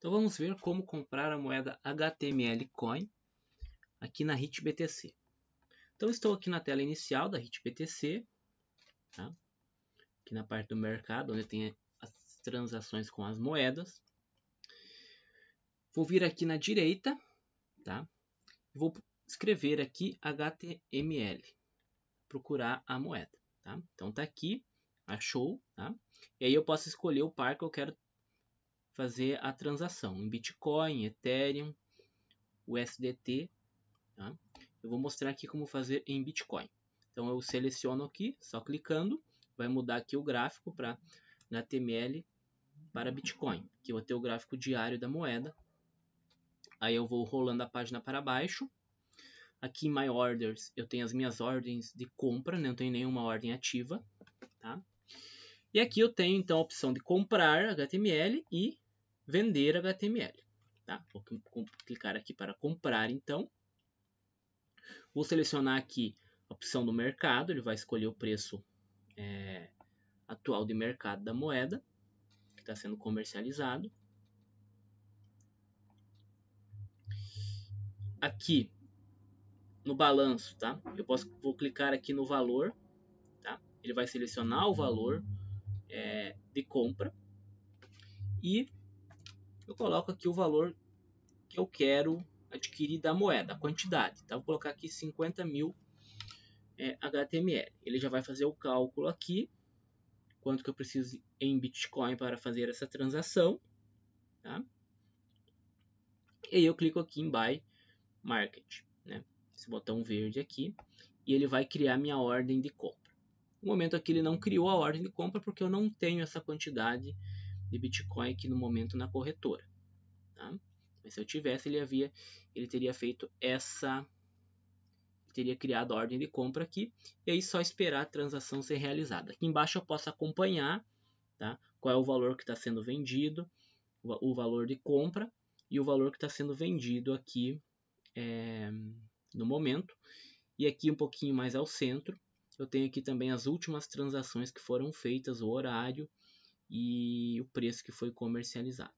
Então vamos ver como comprar a moeda HTML Coin aqui na HitBTC. Então estou aqui na tela inicial da HitBTC, tá? aqui na parte do mercado, onde tem as transações com as moedas. Vou vir aqui na direita, tá? Vou escrever aqui HTML, procurar a moeda, tá? Então está aqui, achou, tá? E aí eu posso escolher o par que eu quero fazer a transação em Bitcoin, Ethereum, USDT. Tá? Eu vou mostrar aqui como fazer em Bitcoin. Então eu seleciono aqui, só clicando, vai mudar aqui o gráfico para na TML para Bitcoin, que eu vou ter o gráfico diário da moeda. Aí eu vou rolando a página para baixo. Aqui em My Orders eu tenho as minhas ordens de compra, né? não tenho nenhuma ordem ativa, tá? E aqui eu tenho então a opção de comprar HTML e vender HTML. Tá? Vou clicar aqui para comprar, então. Vou selecionar aqui a opção do mercado, ele vai escolher o preço é, atual de mercado da moeda que está sendo comercializado. Aqui no balanço, tá? Eu posso vou clicar aqui no valor, tá? Ele vai selecionar o valor é, de compra e eu coloco aqui o valor que eu quero adquirir da moeda, a quantidade. Tá? Vou colocar aqui 50 mil é, HTML. Ele já vai fazer o cálculo aqui, quanto que eu preciso em Bitcoin para fazer essa transação. Tá? E aí eu clico aqui em Buy Market, né? esse botão verde aqui, e ele vai criar minha ordem de compra. No momento aqui ele não criou a ordem de compra porque eu não tenho essa quantidade de Bitcoin aqui no momento na corretora. Tá? Mas se eu tivesse, ele havia, ele teria feito essa, teria criado a ordem de compra aqui e aí só esperar a transação ser realizada. Aqui embaixo eu posso acompanhar, tá? Qual é o valor que está sendo vendido, o, valor de compra e o valor que está sendo vendido aqui é, no momento. E aqui um pouquinho mais ao centro, eu tenho aqui também as últimas transações que foram feitas, o horário e o preço que foi comercializado.